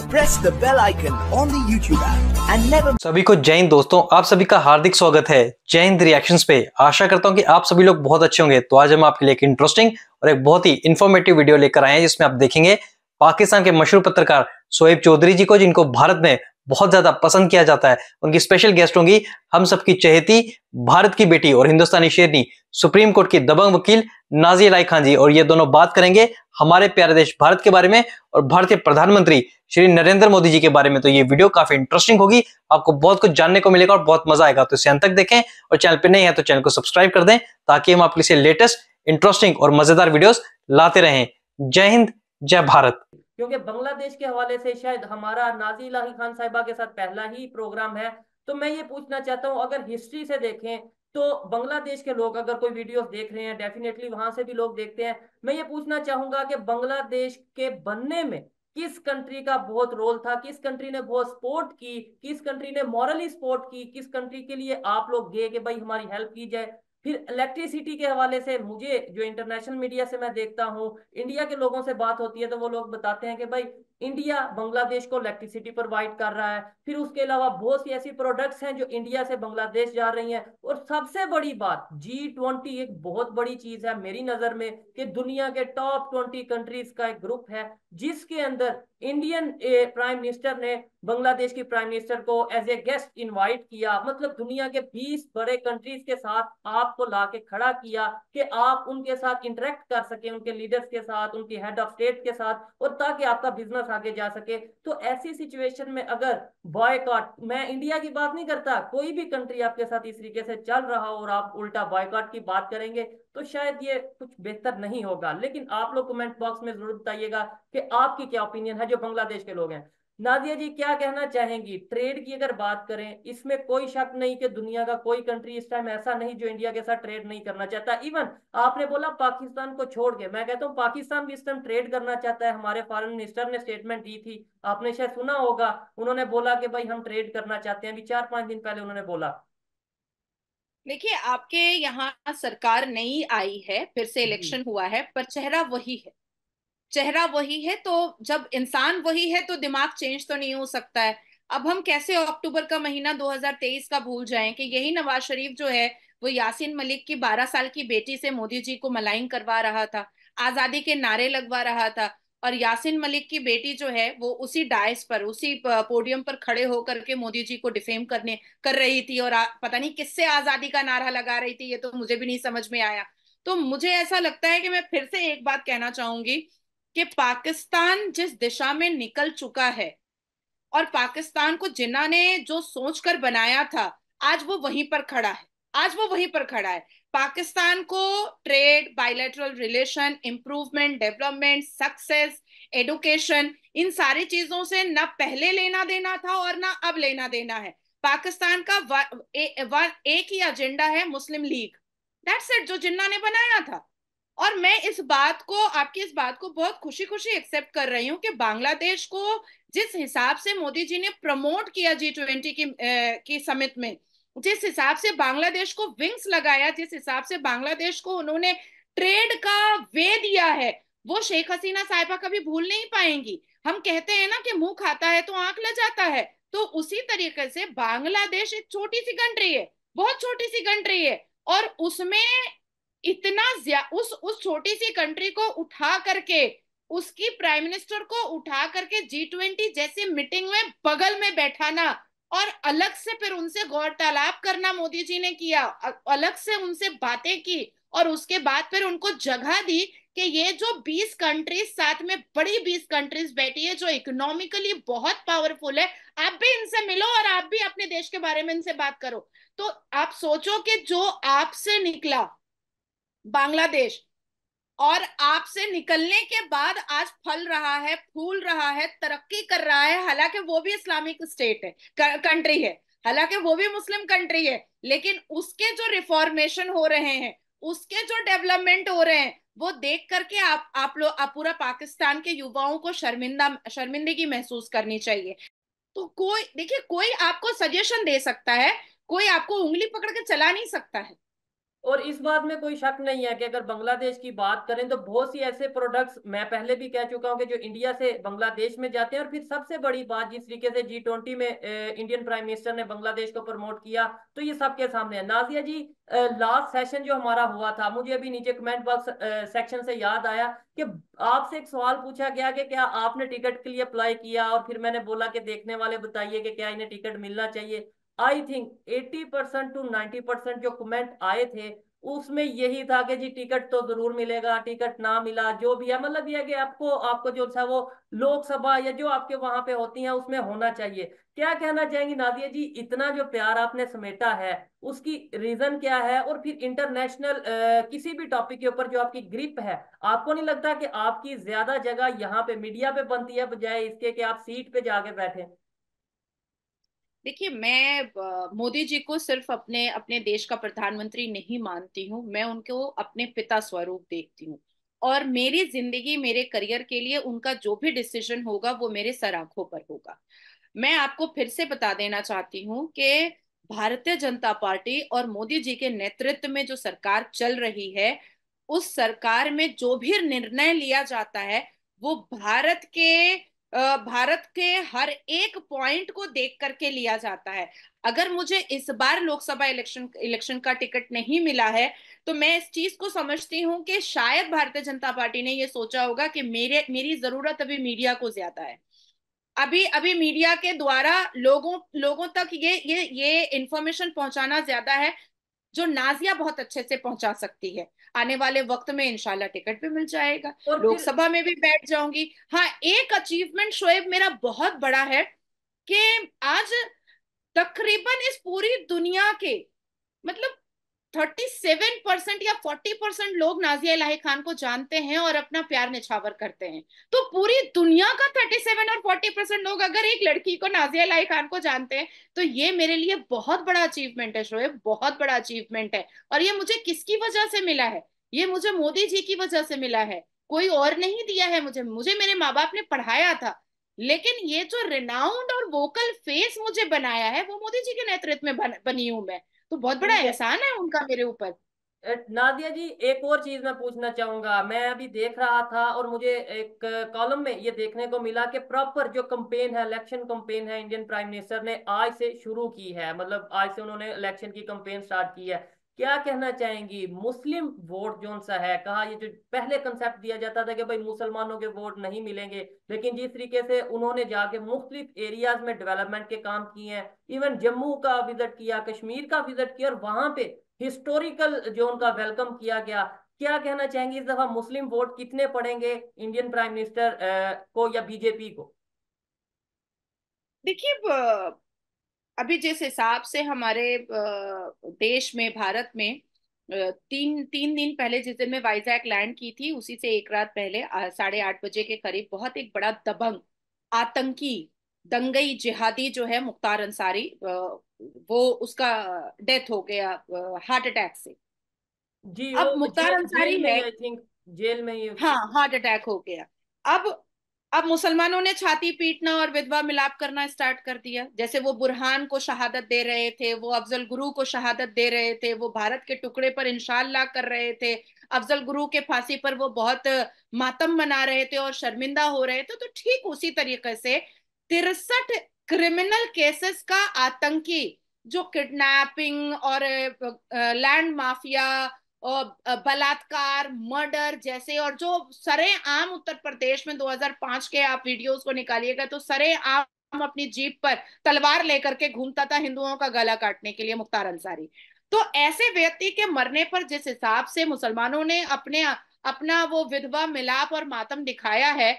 Press the bell icon on the YouTube and never सभी को जय हिंद दोस्तों आप सभी का हार्दिक स्वागत है जय हिंद रिएक्शंस पे आशा करता हूं कि आप सभी लोग बहुत अच्छे होंगे तो आज हम आपके लिए एक इंटरेस्टिंग और एक बहुत ही इंफॉर्मेटिव वीडियो लेकर आए हैं जिसमें आप देखेंगे पाकिस्तान के मशहूर पत्रकार सोएब चौधरी जी को जिनको भारत में बहुत ज्यादा पसंद किया जाता है उनकी स्पेशल गेस्ट होंगी हम सबकी चहेती भारत की बेटी और हिंदुस्तानी शेरनी सुप्रीम कोर्ट की दबंग वकील नाजी लाई खान जी और ये दोनों बात करेंगे हमारे प्यारे देश भारत के बारे में और भारतीय प्रधानमंत्री श्री नरेंद्र मोदी जी के बारे में तो ये वीडियो काफी इंटरेस्टिंग होगी आपको बहुत कुछ जानने को मिलेगा और बहुत मजा आएगा तो इसे अंत तक देखें और चैनल पर नहीं है तो चैनल को सब्सक्राइब कर दें ताकि हम आपके लिए लेटेस्ट इंटरेस्टिंग और मजेदार वीडियोस लाते रहें जय हिंद जय भारत क्योंकि बांग्लादेश के हवाले से शायद हमारा नाजी लाही खान साहिबा के साथ पहला ही प्रोग्राम है तो मैं ये पूछना चाहता हूँ अगर हिस्ट्री से देखें तो बांग्लादेश के लोग अगर कोई वीडियो देख रहे हैं डेफिनेटली वहां से भी लोग देखते हैं मैं ये पूछना चाहूंगा कि बांग्लादेश के बनने में किस कंट्री का बहुत रोल था किस कंट्री ने बहुत सपोर्ट की किस कंट्री ने मॉरली सपोर्ट की किस कंट्री के लिए आप लोग गए कि भाई हमारी हेल्प की जाए फिर इलेक्ट्रिसिटी के हवाले से मुझे जो इंटरनेशनल मीडिया से मैं देखता हूँ इंडिया के लोगों से बात होती है तो वो लोग बताते हैं कि भाई इंडिया बांग्लादेश को इलेक्ट्रिसिटी प्रोवाइड कर रहा है फिर उसके अलावा बहुत सी ऐसी प्रोडक्ट्स हैं जो इंडिया से बांग्लादेश जा रही हैं और सबसे बड़ी बात जी ट्वेंटी एक बहुत बड़ी चीज है मेरी नजर में कि दुनिया के टॉप ट्वेंटी कंट्रीज का एक ग्रुप है जिसके अंदर इंडियन प्राइम मिनिस्टर ने बांग्लादेश की प्राइम मिनिस्टर को एज ए गेस्ट इनवाइट किया मतलब दुनिया के 20 बड़े कंट्रीज के साथ आपको ला के खड़ा किया कि आप उनके साथ इंटरेक्ट कर सके उनके लीडर्स के साथ उनके हेड ऑफ स्टेट के साथ और ताकि आपका बिजनेस आगे जा सके तो ऐसी सिचुएशन में अगर बॉयकॉट मैं इंडिया की बात नहीं करता कोई भी कंट्री आपके साथ इस तरीके से चल रहा हो और आप उल्टा बॉयकॉट की बात करेंगे तो शायद ये कुछ बेहतर नहीं होगा लेकिन आप लोग कमेंट बॉक्स में जरूर बताइएगा कि आपकी क्या ओपिनियन है जो बांग्लादेश के लोग हैं नादिया जी क्या कहना चाहेंगी ट्रेड की अगर बात करें इसमें कोई शक नहीं कि दुनिया का कोई कंट्री इस टाइम ऐसा नहीं जो इंडिया के साथ ट्रेड नहीं करना चाहता इवन आपने बोला पाकिस्तान को छोड़ के मैं कहता हूँ पाकिस्तान भी इस टाइम ट्रेड करना चाहता है हमारे फॉरेन मिनिस्टर ने स्टेटमेंट दी थी आपने शायद सुना होगा उन्होंने बोला कि भाई हम ट्रेड करना चाहते हैं अभी चार पांच दिन पहले उन्होंने बोला देखिए आपके यहाँ सरकार नई आई है फिर से इलेक्शन हुआ है पर चेहरा वही है चेहरा वही है तो जब इंसान वही है तो दिमाग चेंज तो नहीं हो सकता है अब हम कैसे अक्टूबर का महीना 2023 का भूल जाएं कि यही नवाज शरीफ जो है वो यासीन मलिक की 12 साल की बेटी से मोदी जी को मलाइन करवा रहा था आजादी के नारे लगवा रहा था और यासीन मलिक की बेटी जो है वो उसी डायस पर उसी पोडियम पर खड़े होकर के मोदी जी को डिफेम करने कर रही थी और आ, पता नहीं किससे आजादी का नारा लगा रही थी ये तो मुझे भी नहीं समझ में आया तो मुझे ऐसा लगता है कि मैं फिर से एक बात कहना चाहूंगी कि पाकिस्तान जिस दिशा में निकल चुका है और पाकिस्तान को जिन्ना ने जो सोच कर बनाया था आज वो वहीं पर खड़ा है आज वो वहीं पर खड़ा है पाकिस्तान को trade bilateral relation improvement development success education इन सारी चीजों से ना पहले लेना देना था और ना अब लेना देना है पाकिस्तान का वा, ए, वा, एक ही एजेंडा है मुस्लिम लीग दैट्स इट जो जिन्ना ने बनाया था और मैं इस बात को आपकी इस बात को बहुत खुशी खुशी एक्सेप्ट कर रही हूँ कि बांग्लादेश को जिस हिसाब से मोदी जी ने प्रमोट किया जी ट्वेंटी की, की समिट में जिस हिसाब से बांग्लादेश को विंग्स लगाया जिस हिसाब से बांग्लादेश को उन्होंने ट्रेड का वे दिया है वो शेख हसीना साहिबा कभी भूल नहीं पाएंगी हम कहते हैं ना कि मुंह खाता है तो आंख लग जाता है तो उसी तरीके से बांग्लादेश एक छोटी सी कंट्री है बहुत छोटी सी कंट्री है और उसमें इतना उस उस छोटी सी कंट्री को उठा करके उसकी प्राइम मिनिस्टर को उठा करके जी ट्वेंटी जैसी मीटिंग में बगल में बैठाना और अलग से फिर उनसे तालाब करना मोदी जी ने किया अलग से उनसे बातें की और उसके बाद फिर उनको जगह दी कि ये जो 20 कंट्रीज साथ में बड़ी 20 कंट्रीज बैठी है जो इकोनॉमिकली बहुत पावरफुल है आप भी इनसे मिलो और आप भी अपने देश के बारे में इनसे बात करो तो आप सोचो कि जो आपसे निकला बांग्लादेश और आपसे निकलने के बाद आज फल रहा है फूल रहा है तरक्की कर रहा है हालांकि वो भी इस्लामिक स्टेट है कंट्री है हालांकि वो भी मुस्लिम कंट्री है लेकिन उसके जो रिफॉर्मेशन हो रहे हैं उसके जो डेवलपमेंट हो रहे हैं वो देख करके आप आप लोग आप पूरा पाकिस्तान के युवाओं को शर्मिंदा शर्मिंदगी महसूस करनी चाहिए तो कोई देखिए कोई आपको सजेशन दे सकता है कोई आपको उंगली पकड़ के चला नहीं सकता है और इस बात में कोई शक नहीं है कि अगर बांग्लादेश की बात करें तो बहुत सी ऐसे प्रोडक्ट्स मैं पहले भी कह चुका हूं कि जो इंडिया से बांग्लादेश में जाते हैं और फिर सबसे बड़ी बात जिस तरीके से जी ट्वेंटी में इंडियन प्राइम मिनिस्टर ने बांग्लादेश को प्रमोट किया तो ये सबके सामने है नाजिया जी लास्ट सेशन जो हमारा हुआ था मुझे अभी नीचे कमेंट बॉक्स सेक्शन से याद आया कि आपसे एक सवाल पूछा गया कि क्या आपने टिकट के लिए अप्लाई किया और फिर मैंने बोला कि देखने वाले बताइए कि क्या इन्हें टिकट मिलना चाहिए I think 80 percent to 90 percent जो कमेंट आए थे उसमें यही था कि जी टिकट तो जरूर मिलेगा टिकट ना मिला जो भी है मतलब यह कि आपको आपको जो था वो लोकसभा या जो आपके वहां पे होती है उसमें होना चाहिए क्या कहना चाहेंगी नादिया जी इतना जो प्यार आपने समेटा है उसकी रीजन क्या है और फिर इंटरनेशनल किसी भी टॉपिक के ऊपर जो आपकी ग्रिप है आपको नहीं लगता कि आपकी ज्यादा जगह यहाँ पे मीडिया पे बनती है बजाय इसके कि आप सीट पे जाके बैठे देखिए मैं मोदी जी को सिर्फ अपने अपने देश का प्रधानमंत्री नहीं मानती हूँ मैं उनको अपने पिता स्वरूप देखती हूँ और मेरी जिंदगी मेरे करियर के लिए उनका जो भी डिसीजन होगा वो मेरे सराखों पर होगा मैं आपको फिर से बता देना चाहती हूँ कि भारतीय जनता पार्टी और मोदी जी के नेतृत्व में जो सरकार चल रही है उस सरकार में जो भी निर्णय लिया जाता है वो भारत के भारत के हर एक पॉइंट को देख करके लिया जाता है अगर मुझे इस बार लोकसभा इलेक्शन इलेक्शन का टिकट नहीं मिला है तो मैं इस चीज को समझती हूँ कि शायद भारतीय जनता पार्टी ने ये सोचा होगा कि मेरे मेरी जरूरत अभी मीडिया को ज्यादा है अभी अभी मीडिया के द्वारा लोगों लोगों तक ये ये ये इंफॉर्मेशन पहुंचाना ज्यादा है जो नाजिया बहुत अच्छे से पहुंचा सकती है आने वाले वक्त में इनशाला टिकट भी मिल जाएगा लोकसभा में भी बैठ जाऊंगी हाँ एक अचीवमेंट शोएब मेरा बहुत बड़ा है कि आज तकरीबन इस पूरी दुनिया के मतलब 37 परसेंट या 40 परसेंट लोग नाजिया इलाही खान को जानते हैं और अपना प्यार निछावर करते हैं तो पूरी दुनिया का 37 और 40 परसेंट लोग अगर एक लड़की को नाजिया इलाही खान को जानते हैं तो ये मेरे लिए बहुत बड़ा अचीवमेंट है शोएब बहुत बड़ा अचीवमेंट है और ये मुझे किसकी वजह से मिला है ये मुझे मोदी जी की वजह से मिला है कोई और नहीं दिया है मुझे मुझे मेरे माँ बाप ने पढ़ाया था लेकिन ये जो रिनाउंड और वोकल फेस मुझे बनाया है वो मोदी जी के नेतृत्व में बन, बनी हूं मैं तो बहुत बड़ा एहसान है उनका मेरे ऊपर नादिया जी एक और चीज मैं पूछना चाहूंगा मैं अभी देख रहा था और मुझे एक कॉलम में ये देखने को मिला कि प्रॉपर जो कंपेन है इलेक्शन कंपेन है इंडियन प्राइम मिनिस्टर ने आज से शुरू की है मतलब आज से उन्होंने इलेक्शन की कंपेन स्टार्ट की है क्या कहना चाहेंगी मुस्लिम वोट जोन सा है कहा ये जो पहले कंसेप्ट दिया जाता था कि भाई मुसलमानों के वोट नहीं मिलेंगे लेकिन जिस तरीके से उन्होंने जाके मुख्तलिफ एरियाज में डेवलपमेंट के काम किए हैं इवन जम्मू का विजिट किया कश्मीर का विजिट किया और वहां पे हिस्टोरिकल जोन का वेलकम किया गया क्या कहना चाहेंगे इस दफा मुस्लिम वोट कितने पड़ेंगे इंडियन प्राइम मिनिस्टर को या बीजेपी को देखिए अभी जिस हिसाब से हमारे देश में भारत में तीन तीन दिन पहले जिस दिन में वाइजैक लैंड की थी उसी से एक रात पहले साढ़े आठ बजे के करीब बहुत एक बड़ा दबंग आतंकी दंगई जिहादी जो है मुख्तार अंसारी वो उसका डेथ हो गया हार्ट अटैक से जी अब मुख्तार अंसारी है जेल में ही हाँ हार्ट अटैक हो गया अब अब मुसलमानों ने छाती पीटना और विधवा मिलाप करना स्टार्ट कर दिया जैसे वो बुरहान को शहादत दे रहे थे वो अफजल गुरु को शहादत दे रहे थे वो भारत के टुकड़े पर इंशाला कर रहे थे अफजल गुरु के फांसी पर वो बहुत मातम मना रहे थे और शर्मिंदा हो रहे थे तो ठीक उसी तरीके से तिरसठ क्रिमिनल केसेस का आतंकी जो किडनैपिंग और लैंड माफिया बलात्कार मर्डर जैसे और जो सरे आम उत्तर प्रदेश में 2005 के आप वीडियोस को निकालिएगा तो सरे आम अपनी जीप पर तलवार लेकर के घूमता था हिंदुओं का गला काटने के लिए मुख्तार अंसारी तो ऐसे व्यक्ति के मरने पर जिस हिसाब से मुसलमानों ने अपने अपना वो विधवा मिलाप और मातम दिखाया है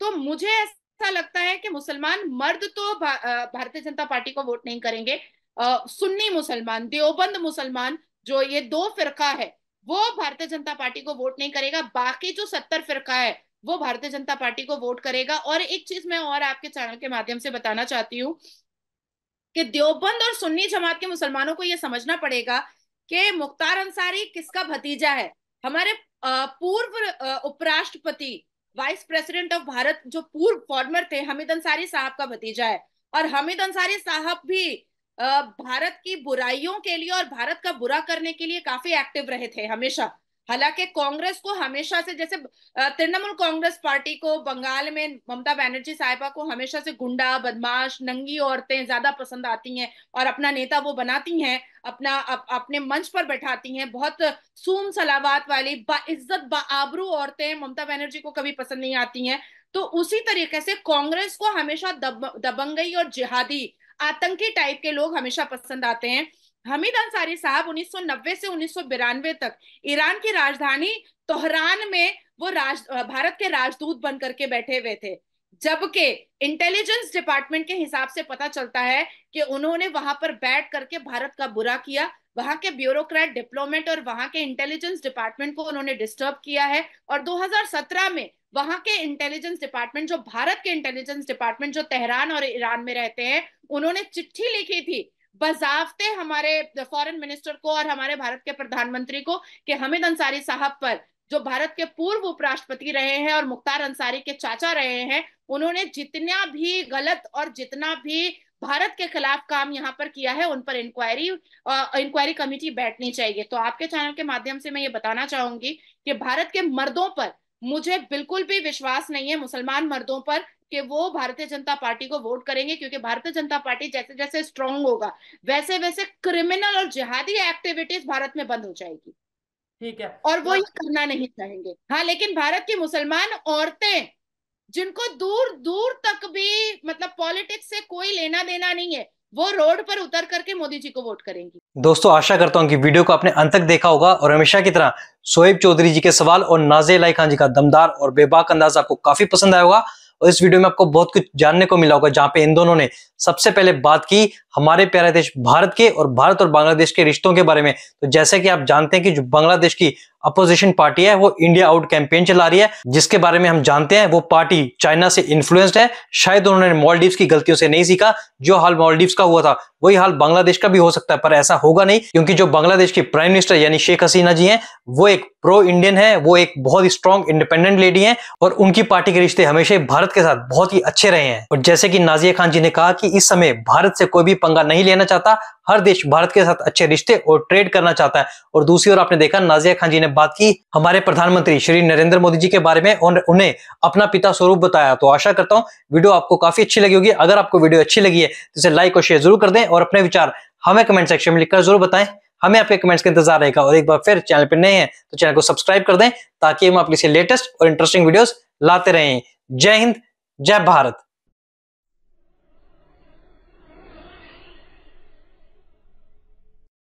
तो मुझे ऐसा लगता है कि मुसलमान मर्द तो भा, भारतीय जनता पार्टी को वोट नहीं करेंगे आ, सुन्नी मुसलमान देवबंद मुसलमान जो ये दो फिरका है वो भारतीय जनता पार्टी को वोट नहीं करेगा बाकी जो सत्तर फिरका है वो भारतीय जनता पार्टी को वोट करेगा और एक चीज मैं और आपके चैनल के माध्यम से बताना चाहती हूँ कि देवबंद और सुन्नी जमात के मुसलमानों को यह समझना पड़ेगा कि मुख्तार अंसारी किसका भतीजा है हमारे पूर्व उपराष्ट्रपति वाइस प्रेसिडेंट ऑफ भारत जो पूर्व फॉर्मर थे हमिद अंसारी साहब का भतीजा है और हमिद अंसारी साहब भी भारत की बुराइयों के लिए और भारत का बुरा करने के लिए काफी एक्टिव रहे थे हमेशा हालांकि कांग्रेस को हमेशा से जैसे तृणमूल कांग्रेस पार्टी को बंगाल में ममता बनर्जी साहिबा को हमेशा से गुंडा बदमाश नंगी औरतें ज्यादा पसंद आती हैं और अपना नेता वो बनाती हैं अपना अप, अपने मंच पर बैठाती हैं बहुत सूम सलावात वाली इज्जत आबरू औरतें ममता बनर्जी को कभी पसंद नहीं आती हैं तो उसी तरीके से कांग्रेस को हमेशा दब, दबंगई और जिहादी आतंकी टाइप के लोग हमेशा पसंद आते हैं हमीद अंसारी साहब 1990 से उन्नीस तक ईरान की राजधानी तोहरान में वो राज भारत के राजदूत बन करके बैठे हुए थे जबकि इंटेलिजेंस डिपार्टमेंट के हिसाब से पता चलता है कि उन्होंने वहां पर बैठ करके भारत का बुरा किया वहां के ब्यूरोक्रेट डिप्लोमेट और वहां के इंटेलिजेंस डिपार्टमेंट को उन्होंने डिस्टर्ब किया है और 2017 में वहां के इंटेलिजेंस डिपार्टमेंट जो भारत के इंटेलिजेंस डिपार्टमेंट जो तेहरान और ईरान में रहते हैं उन्होंने चिट्ठी लिखी थी बजावते हमारे फॉरेन मिनिस्टर को और हमारे भारत के प्रधानमंत्री को कि हमिद अंसारी साहब पर जो भारत के पूर्व उपराष्ट्रपति रहे हैं और मुख्तार अंसारी के चाचा रहे हैं उन्होंने जितना भी गलत और जितना भी भारत के खिलाफ काम यहाँ पर किया है उन पर इंक्वायरी इंक्वायरी कमेटी बैठनी चाहिए तो आपके चैनल के माध्यम से मैं ये बताना चाहूंगी कि भारत के मर्दों पर मुझे बिल्कुल भी विश्वास नहीं है मुसलमान मर्दों पर कि वो भारतीय जनता पार्टी को वोट करेंगे क्योंकि भारतीय जनता पार्टी जैसे जैसे स्ट्रांग होगा वैसे वैसे क्रिमिनल और जिहादी एक्टिविटीज भारत में बंद हो जाएगी ठीक है और वो हाँ। ये करना नहीं चाहेंगे हाँ लेकिन भारत की मुसलमान औरतें जिनको दूर दूर तक भी मतलब पॉलिटिक्स से कोई लेना देना नहीं है वो रोड पर उतर करके मोदी जी को वोट करेंगी दोस्तों आशा करता हूँ कि वीडियो को आपने अंत तक देखा होगा और हमेशा की तरह सोहेब चौधरी जी के सवाल और नाजे लाई खान जी का दमदार और बेबाक अंदाज आपको काफी पसंद आया होगा और इस वीडियो में आपको बहुत कुछ जानने को मिला होगा जहाँ पे इन दोनों ने सबसे पहले बात की हमारे प्यारे देश भारत के और भारत और बांग्लादेश के रिश्तों के बारे में तो जैसे कि आप जानते हैं कि जो बांग्लादेश की अपोजिशन पार्टी है वो इंडिया आउट कैंपेन चला रही है जिसके बारे में हम जानते हैं वो पार्टी चाइना से इन्फ्लुएंस्ड है शायद उन्होंने मॉलडीव की गलतियों से नहीं सीखा जो हाल मॉलडीव का हुआ था वही हाल बांग्लादेश का भी हो सकता है पर ऐसा होगा नहीं क्योंकि जो बांग्लादेश की प्राइम मिनिस्टर यानी शेख हसीना जी है वो एक प्रो इंडियन है वो एक बहुत ही स्ट्रॉन्ग इंडिपेंडेंट लेडी है और उनकी पार्टी के रिश्ते हमेशा भारत के साथ बहुत ही अच्छे रहे हैं और जैसे कि नाजिया खान जी ने कहा कि कि इस समय भारत से कोई भी पंगा नहीं लेना चाहता हर देश भारत के साथ अच्छे रिश्ते और ट्रेड करना चाहता है और दूसरी ओर आपने देखा नाजिया खान जी ने बात की हमारे प्रधानमंत्री श्री नरेंद्र मोदी जी के बारे में और उन्हें अपना पिता स्वरूप बताया तो आशा करता हूँ वीडियो आपको काफी अच्छी लगी होगी अगर आपको वीडियो अच्छी लगी है तो इसे लाइक और शेयर जरूर कर दें और अपने विचार हमें कमेंट सेक्शन में लिखकर जरूर बताएं हमें आपके कमेंट्स का इंतजार रहेगा और एक बार फिर चैनल पर नए हैं तो चैनल को सब्सक्राइब कर दें ताकि हम आपके लिए लेटेस्ट और इंटरेस्टिंग वीडियोस लाते रहें जय हिंद जय भारत